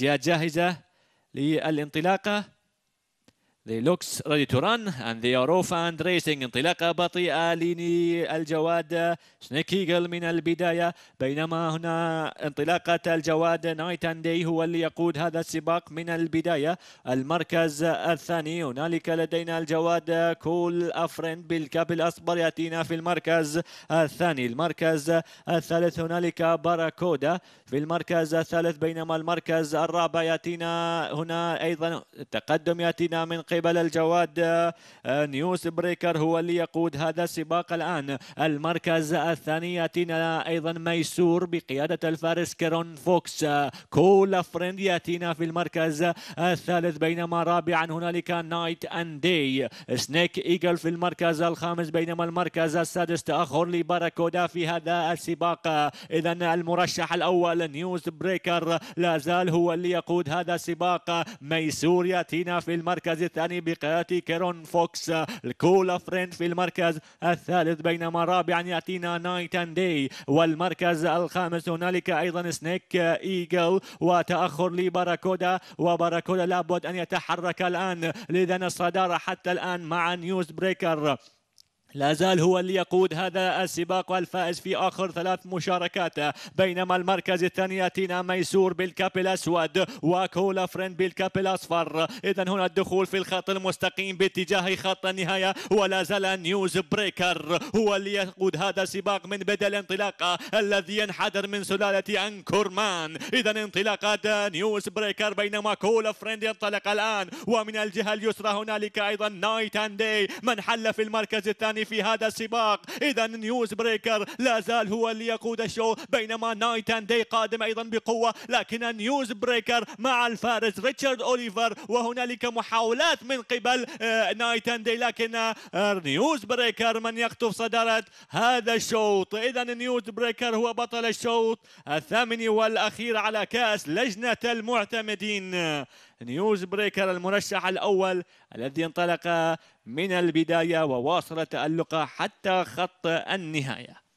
الجهات جاهزة للانطلاقة They looks ready to run and they are off and racing انطلاقة بطيئة ليني الجواد سنيك ايجل من البداية بينما هنا انطلاقة الجواد نايت اند داي هو اللي يقود هذا السباق من البداية المركز الثاني هنالك لدينا الجواد كول افرين بالكاب الاصفر ياتينا في المركز الثاني المركز الثالث هنالك باراكودا في المركز الثالث بينما المركز الرابع ياتينا هنا ايضا التقدم ياتينا من قبل قبل الجواد آه، نيوز بريكر هو اللي يقود هذا السباق الآن المركز الثاني يأتينا أيضا ميسور بقيادة الفارس كيرون فوكس كولا فريند يأتينا في المركز الثالث بينما رابعا هنالك نايت أند داي سنيك إيجل في المركز الخامس بينما المركز السادس تأخر لباراكودا في هذا السباق إذا المرشح الأول نيوز بريكر لا زال هو اللي يقود هذا السباق ميسور يأتينا في المركز الثالث الثاني بقيادة كيرون فوكس الكولا فريند في المركز الثالث بينما رابعا يأتينا نايت اند داي والمركز الخامس هنالك أيضا سنيك إيجل وتأخر لباراكودا وباراكودا لابد أن يتحرك الآن لذا الصداره حتى الآن مع نيوز بريكر لا زال هو اللي يقود هذا السباق والفائز في آخر ثلاث مشاركات بينما المركز الثاني يأتينا ميسور بالكاب الأسود وكولا فريند بالكاب الأصفر إذا هنا الدخول في الخط المستقيم باتجاه خط النهاية ولا زال نيوز بريكر هو اللي يقود هذا السباق من بدء الانطلاقة الذي ينحدر من سلالة أنكورمان إذا انطلاقة نيوز بريكر بينما كولا فريند ينطلق الآن ومن الجهة اليسرى هنالك أيضا نايت أند داي من حل في المركز الثاني الثاني يعني في هذا السباق اذا نيوز بريكر لا زال هو اللي يقود الشو بينما نايت اند داي قادم ايضا بقوه لكن نيوز بريكر مع الفارس ريتشارد اوليفر وهنالك محاولات من قبل نايت اند داي لكن نيوز آه، بريكر من يقطف صداره هذا الشوط اذا نيوز بريكر هو بطل الشوط الثامن والاخير على كاس لجنه المعتمدين نيوز بريكر المرشح الأول الذي انطلق من البداية وواصل تألقه حتى خط النهاية